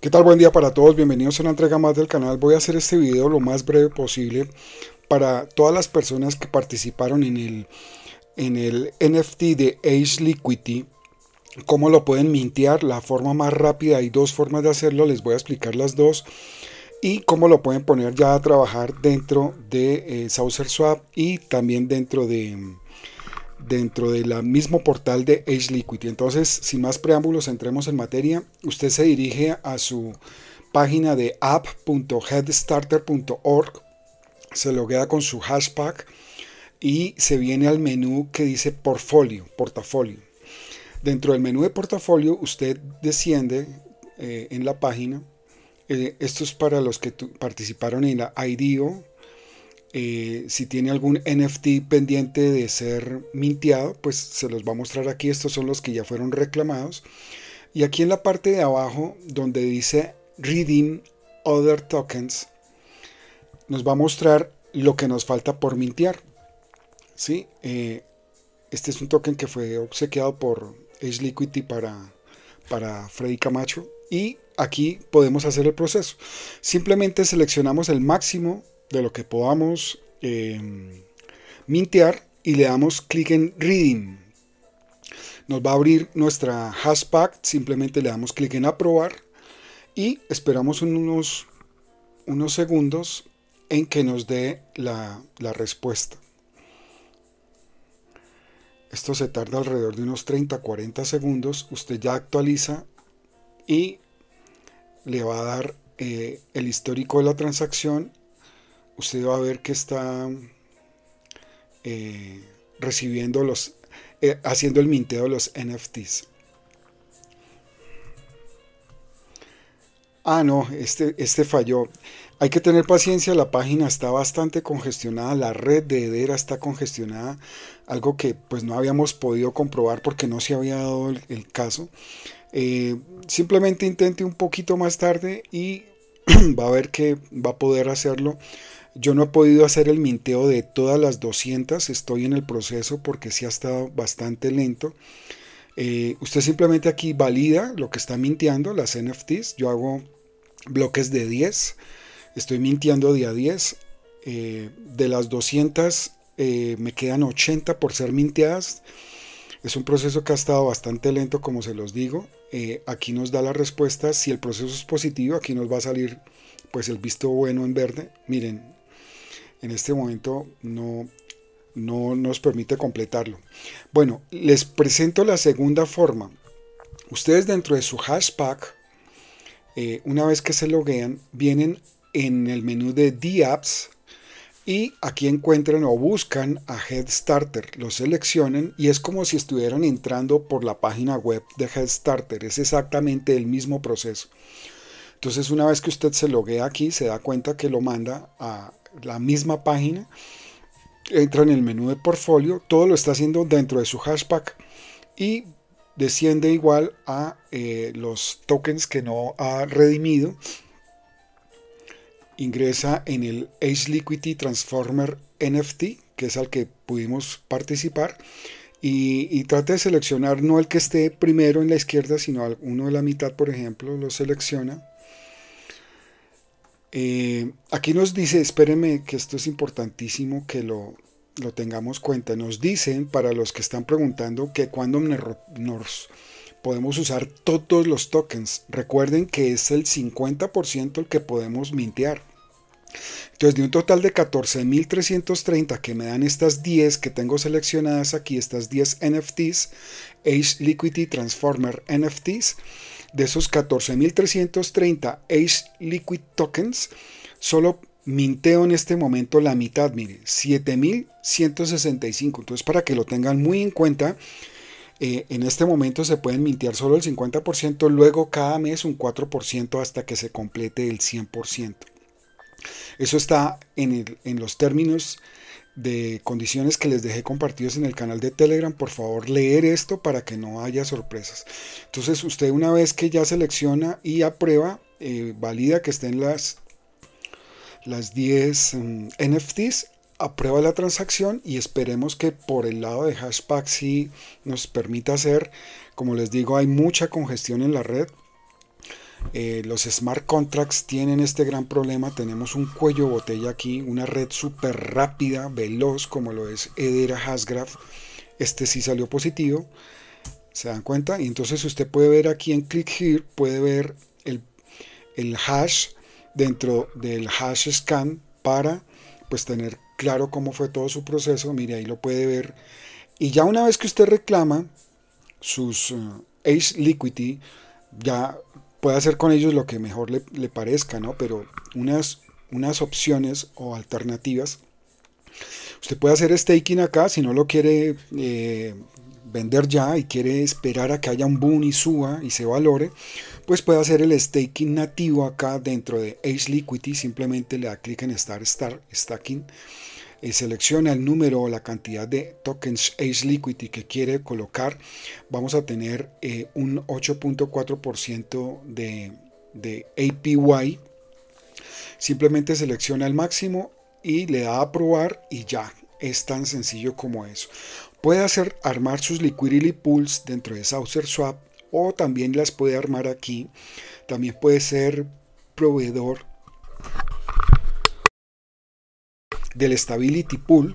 ¿Qué tal? Buen día para todos, bienvenidos a una entrega más del canal. Voy a hacer este video lo más breve posible para todas las personas que participaron en el, en el NFT de ace Liquidity. Cómo lo pueden mintear, la forma más rápida, hay dos formas de hacerlo, les voy a explicar las dos. Y cómo lo pueden poner ya a trabajar dentro de eh, saucer swap y también dentro de, dentro del mismo portal de Age Liquid. entonces, sin más preámbulos, entremos en materia. Usted se dirige a su página de app.headstarter.org, se loguea con su hashtag y se viene al menú que dice portfolio, portafolio. Dentro del menú de portafolio usted desciende eh, en la página. Eh, esto es para los que participaron en la IDO eh, si tiene algún NFT pendiente de ser minteado, pues se los va a mostrar aquí. Estos son los que ya fueron reclamados. Y aquí en la parte de abajo, donde dice Redeem Other Tokens, nos va a mostrar lo que nos falta por mintear. ¿Sí? Eh, este es un token que fue obsequiado por Edge Liquidity para, para Freddy Camacho. Y aquí podemos hacer el proceso. Simplemente seleccionamos el máximo de lo que podamos em, mintear y le damos clic en Reading. Nos va a abrir nuestra hashpack simplemente le damos clic en aprobar y esperamos unos, unos segundos en que nos dé la, respuesta. Esto se tarda alrededor de unos 30-40 segundos. Usted ya actualiza y le va a dar eh, el histórico de la transacción usted va a ver que está eh, recibiendo los, eh, haciendo el minteo de los NFTs. Ah, no, este, este falló. Hay que tener paciencia, la página está bastante congestionada, la red de Edera está congestionada, algo que pues no habíamos podido comprobar porque no se había dado el, caso. Eh, simplemente intente un poquito más tarde y va a ver que va a poder hacerlo yo no he podido hacer el minteo de todas las 200, estoy en el proceso porque sí ha estado bastante lento. Eh, usted simplemente aquí valida lo que está minteando, las NFTs. Yo hago bloques de 10, estoy mintiendo día a 10. Eh, de las 200 eh, me quedan 80 por ser minteadas. Es un proceso que ha estado bastante lento, como se los digo. aquí nos da la respuesta. Si el proceso es positivo, aquí nos va a salir pues el visto bueno en verde. Miren, en este momento no, no nos permite completarlo. Bueno, les presento la segunda forma. Ustedes dentro de su hashpack, eh, una vez que se loguean, vienen en el menú de DApps y aquí encuentran o buscan a Head Starter, lo seleccionen y es como si estuvieran entrando por la página web de Head Starter, es exactamente el mismo proceso. Entonces una vez que usted se loguea aquí, se da cuenta que lo manda a la misma página, entra en el menú de portfolio, todo lo está haciendo dentro de su hashpack y desciende igual a eh, los tokens que no ha redimido. Ingresa en el Ace Liquidity Transformer NFT, que es al que pudimos participar, y, y trate de seleccionar no el que esté primero en la izquierda, sino uno de la mitad, por ejemplo, lo selecciona eh, aquí nos dice, espérenme que esto es importantísimo que lo, lo tengamos cuenta. Nos dicen, para los que están preguntando, que cuando nos podemos usar todos los tokens. Recuerden que es el 50% el que podemos mintear. Entonces, de un total de 14.330 que me dan estas 10 que tengo seleccionadas aquí, estas 10 NFTs, Age Liquidity Transformer NFTs, de esos 14.330 Ace Liquid Tokens, solo minteo en este momento la mitad, mire, 7.165. Entonces, para que lo tengan muy en cuenta, eh, en este momento se pueden mintear solo el 50%, luego cada mes un 4% hasta que se complete el 100%. Eso está en, en los términos de condiciones que les dejé compartidos en el canal de Telegram, por favor leer esto para que no haya sorpresas. Entonces usted una vez que ya selecciona y aprueba, eh, valida que estén las, las 10 mm, NFTs, aprueba la transacción y esperemos que por el lado de Hashpack si nos permita hacer, como les digo, hay mucha congestión en la red, eh, los smart contracts tienen este gran problema. Tenemos un cuello botella aquí, una red súper rápida, veloz, como lo es Edera Hasgraph. Este sí salió positivo. ¿Se dan cuenta? Y entonces usted puede ver aquí en Click Here, puede ver el, el hash dentro del hash scan para pues tener claro cómo fue todo su proceso. Mire, ahí lo puede ver. Y ya una vez que usted reclama sus Ace eh, Liquidity, ya puede hacer con ellos lo que mejor le, parezca, ¿no? Pero unas, unas opciones o alternativas. Usted puede hacer staking acá si no lo quiere eh, vender ya y quiere esperar a que haya un boom y suba y se valore, pues puede hacer el staking nativo acá dentro de ace Liquidity. Simplemente le da clic en Start Start Stacking selecciona el número o la cantidad de tokens Ace Liquidity que quiere colocar, vamos a tener eh, un 8.4% de, de APY. Simplemente selecciona el máximo y le da a aprobar y ya. Es tan sencillo como eso. Puede hacer armar sus liquidity pools dentro de saucerswap Swap o también las puede armar aquí. También puede ser proveedor del Stability Pool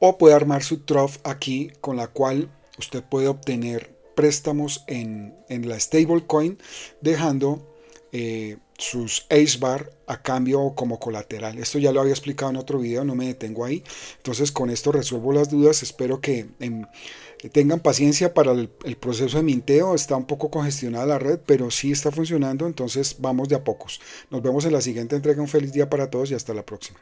o puede armar su trough aquí con la cual usted puede obtener préstamos en, en la stablecoin dejando eh, sus ace bar a cambio o como colateral. Esto ya lo había explicado en otro video, no me detengo ahí. Entonces con esto resuelvo las dudas. Espero que em, tengan paciencia para el, el, proceso de minteo. Está un poco congestionada la red, pero sí está funcionando. Entonces vamos de a pocos. Nos vemos en la siguiente entrega. Un feliz día para todos y hasta la próxima.